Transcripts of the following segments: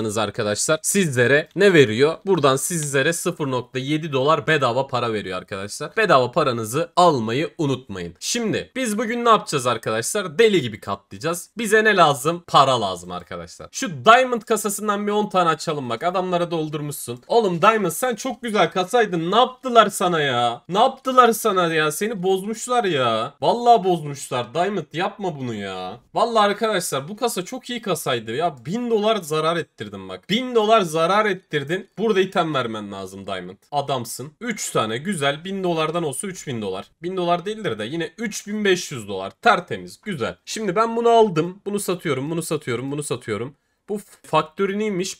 alırsanız arkadaşlar sizlere ne veriyor? Buradan sizlere 0.7 dolar bedava para veriyor arkadaşlar. Bedava paranızı almayı unutmayın. Şimdi biz bugün ne yapacağız arkadaşlar? Deli gibi katlayacağız. Bize ne lazım? Para lazım arkadaşlar. Şu diamond kasasından bir 10 tane açalım bak. Adamlara doldurmuşsun. Oğlum diamond sen çok güzel kasaydın. Ne yaptılar sana ya? Ne yaptılar sana ya? Seni bozmuşlar ya. Vallahi bozmuşlar. Diamond yapma bunu ya. Vallahi arkadaşlar bu kasa çok iyi kasaydı ya. 1000 dolar zarar ettirdi ettirdin bak. 1000 dolar zarar ettirdin. Burada item vermen lazım Diamond. Adamsın. 3 tane güzel 1000 dolardan olsa 3000 dolar. 1000 dolar değildir de yine 3500 dolar. Tertemiz. Güzel. Şimdi ben bunu aldım. Bunu satıyorum. Bunu satıyorum. Bunu satıyorum. Bu faktörü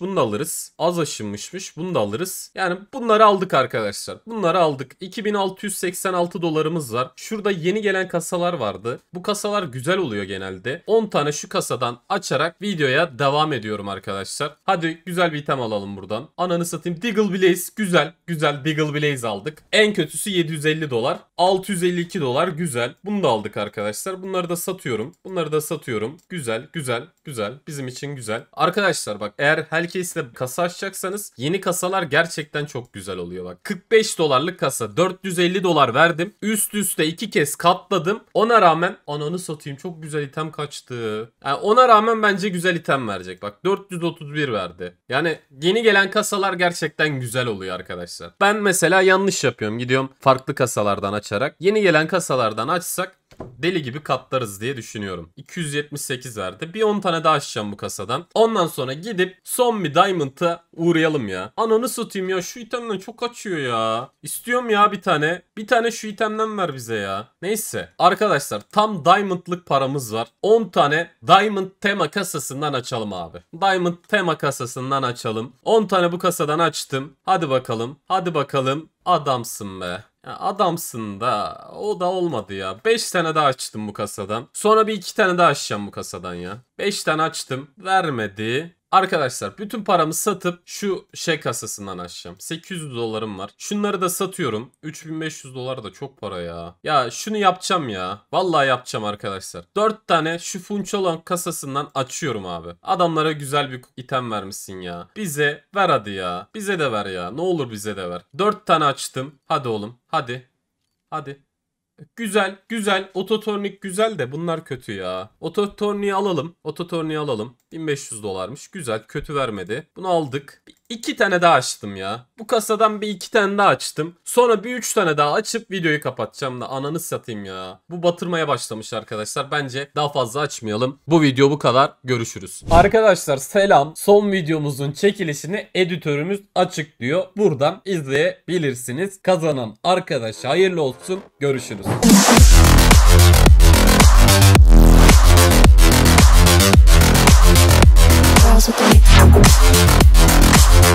Bunu da alırız. Az aşınmışmış. Bunu da alırız. Yani bunları aldık arkadaşlar. Bunları aldık. 2686 dolarımız var. Şurada yeni gelen kasalar vardı. Bu kasalar güzel oluyor genelde. 10 tane şu kasadan açarak videoya devam ediyorum arkadaşlar. Hadi güzel bir item alalım buradan. Ananı satayım. Diggle Blaze güzel. Güzel Diggle Blaze aldık. En kötüsü 750 dolar. 652 dolar güzel. Bunu da aldık arkadaşlar. Bunları da satıyorum. Bunları da satıyorum. Güzel, güzel, güzel. Bizim için güzel. Arkadaşlar bak eğer herkesle kasa açacaksanız yeni kasalar gerçekten çok güzel oluyor bak. 45 dolarlık kasa 450 dolar verdim. Üst üste iki kez katladım. Ona rağmen ananı satayım çok güzel item kaçtı. Yani ona rağmen bence güzel item verecek. Bak 431 verdi. Yani yeni gelen kasalar gerçekten güzel oluyor arkadaşlar. Ben mesela yanlış yapıyorum. Gidiyorum farklı kasalardan açarak. Yeni gelen kasalardan açsak deli gibi katlarız diye düşünüyorum. 278 verdi. Bir 10 tane daha açacağım bu kasadan. Ondan sonra gidip son bir Diamond'a uğrayalım ya. Ananı satayım ya şu itemden çok açıyor ya. İstiyorum ya bir tane. Bir tane şu itemden ver bize ya. Neyse. Arkadaşlar tam Diamond'lık paramız var. 10 tane Diamond tema kasasından açalım abi. Diamond tema kasasından açalım. 10 tane bu kasadan açtım. Hadi bakalım. Hadi bakalım. Adamsın be. Ya adamsın da o da olmadı ya. 5 tane daha açtım bu kasadan. Sonra bir 2 tane daha açacağım bu kasadan ya. 5 tane açtım. Vermedi. Arkadaşlar bütün paramı satıp şu şey kasasından açacağım. 800 dolarım var. Şunları da satıyorum. 3500 dolar da çok para ya. Ya şunu yapacağım ya. Vallahi yapacağım arkadaşlar. 4 tane şu Funçolon kasasından açıyorum abi. Adamlara güzel bir item vermişsin ya. Bize ver hadi ya. Bize de ver ya. Ne olur bize de ver. 4 tane açtım. Hadi oğlum. Hadi. Hadi. Güzel, güzel. Ototornik güzel de bunlar kötü ya. Ototorniği alalım. Ototorniği alalım. 1500 dolarmış. Güzel, kötü vermedi. Bunu aldık. Bir İki tane daha açtım ya. Bu kasadan bir iki tane daha açtım. Sonra bir üç tane daha açıp videoyu kapatacağım da ananı satayım ya. Bu batırmaya başlamış arkadaşlar. Bence daha fazla açmayalım. Bu video bu kadar. Görüşürüz. Arkadaşlar selam. Son videomuzun çekilişini editörümüz açıklıyor. Buradan izleyebilirsiniz. Kazanan arkadaş hayırlı olsun. Görüşürüz.